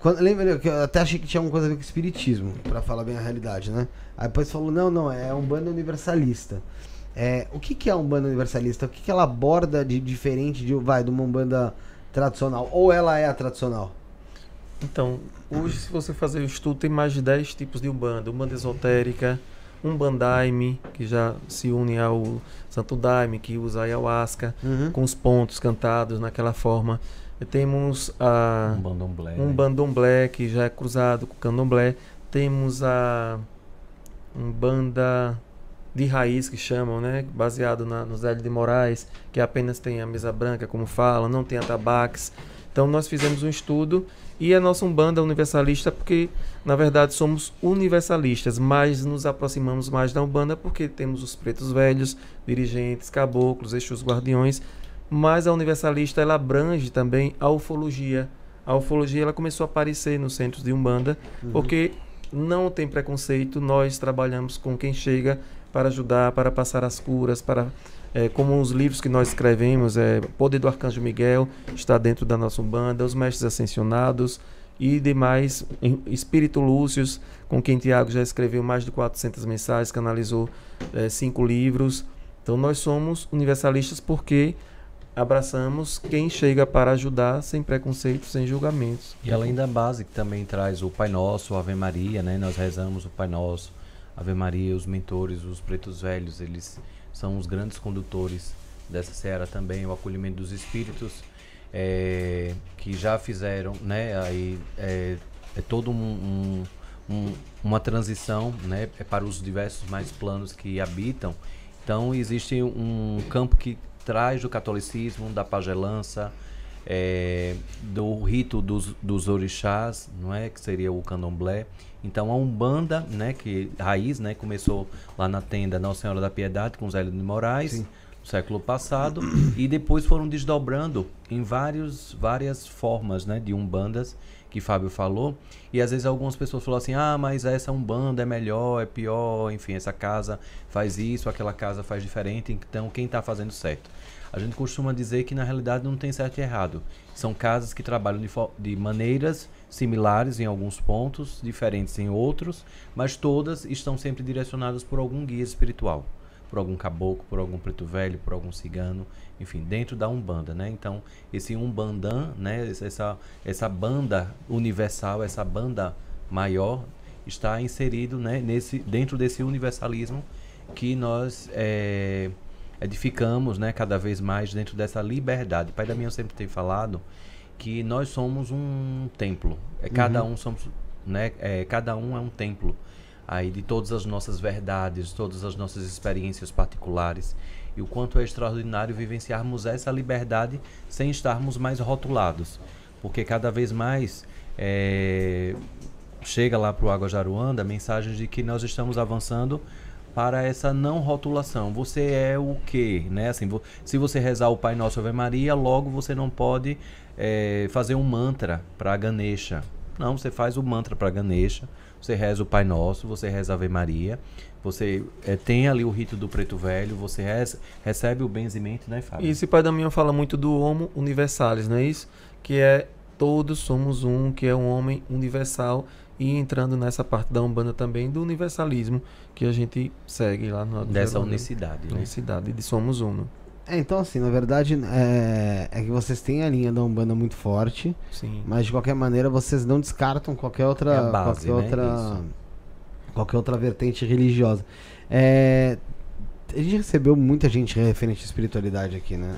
Quando, lembra né, que eu até achei que tinha alguma coisa a ver com espiritismo, para falar bem a realidade, né? Aí depois falou, não, não, é um bando universalista. É, o que, que é um bando universalista? O que, que ela aborda de diferente de, vai, de uma banda tradicional? Ou ela é a tradicional? Então, hoje se você fazer o estudo, tem mais de 10 tipos de Umbanda. Umbanda esotérica, um Bandaime, que já se une ao Santo Daime, que usa ayahuasca, uhum. com os pontos cantados naquela forma. Temos a, um bandomblé, um né? bandomblé que já é cruzado com o candomblé. Temos a um banda de raiz que chamam, né? Baseado na, no de Moraes, que apenas tem a mesa branca, como fala, não tem atabaques. Então nós fizemos um estudo e a nossa Umbanda universalista, porque na verdade somos universalistas, mas nos aproximamos mais da Umbanda porque temos os pretos velhos, dirigentes, caboclos, eixos guardiões, mas a universalista ela abrange também a ufologia. A ufologia ela começou a aparecer nos centros de Umbanda, uhum. porque não tem preconceito, nós trabalhamos com quem chega para ajudar, para passar as curas, para é, como os livros que nós escrevemos, é, Poder do Arcanjo Miguel está dentro da nossa Umbanda, Os Mestres Ascensionados e demais, em, Espírito Lúcius, com quem Tiago já escreveu mais de 400 mensagens, canalizou é, cinco livros. Então nós somos universalistas porque abraçamos quem chega para ajudar sem preconceitos, sem julgamentos. E além da base que também traz o Pai Nosso, Ave Maria, né? Nós rezamos o Pai Nosso, Ave Maria, os mentores, os pretos velhos, eles são os grandes condutores dessa seara também, o acolhimento dos espíritos, é, que já fizeram, né, aí é, é todo um, um, um, uma transição, né, é para os diversos mais planos que habitam. Então existe um campo que traz do catolicismo, da pagelança, é, do rito dos, dos orixás, não é, que seria o candomblé. Então a umbanda, né, que raiz, né, começou lá na tenda Nossa Senhora da Piedade com Zélio de Moraes. Sim século passado e depois foram desdobrando em vários, várias formas né, de umbandas que Fábio falou. E às vezes algumas pessoas falam assim: ah, mas essa umbanda é melhor, é pior, enfim, essa casa faz isso, aquela casa faz diferente, então quem está fazendo certo? A gente costuma dizer que na realidade não tem certo e errado. São casas que trabalham de, de maneiras similares em alguns pontos, diferentes em outros, mas todas estão sempre direcionadas por algum guia espiritual por algum caboclo, por algum preto velho, por algum cigano, enfim, dentro da Umbanda, né? Então, esse Umbandan, né, essa essa banda universal, essa banda maior está inserido, né, nesse dentro desse universalismo que nós é, edificamos, né, cada vez mais dentro dessa liberdade. Pai da minha sempre tem falado que nós somos um templo. É cada uhum. um somos, né, é, cada um é um templo aí de todas as nossas verdades, todas as nossas experiências particulares e o quanto é extraordinário vivenciarmos essa liberdade sem estarmos mais rotulados, porque cada vez mais é, chega lá para o Água Jaruanda mensagens de que nós estamos avançando para essa não rotulação. Você é o quê? Né? Assim, se você rezar o Pai Nosso Ave Maria, logo você não pode é, fazer um mantra para a Ganesha, não, você faz o mantra para Ganesha, você reza o Pai Nosso, você reza a Ave Maria, você é, tem ali o rito do preto velho, você reza, recebe o benzimento, né, Fábio? E esse Pai da Minha fala muito do Homo Universalis, não é isso? Que é todos somos um, que é um homem universal e entrando nessa parte da Umbanda também do universalismo que a gente segue lá no Dessa unicidade, né? Unicidade de somos um. É, então assim, na verdade é, é, que vocês têm a linha da Umbanda muito forte, Sim. mas de qualquer maneira vocês não descartam qualquer outra, é base, qualquer, né? outra qualquer outra vertente religiosa. É, a gente recebeu muita gente referente à espiritualidade aqui, né?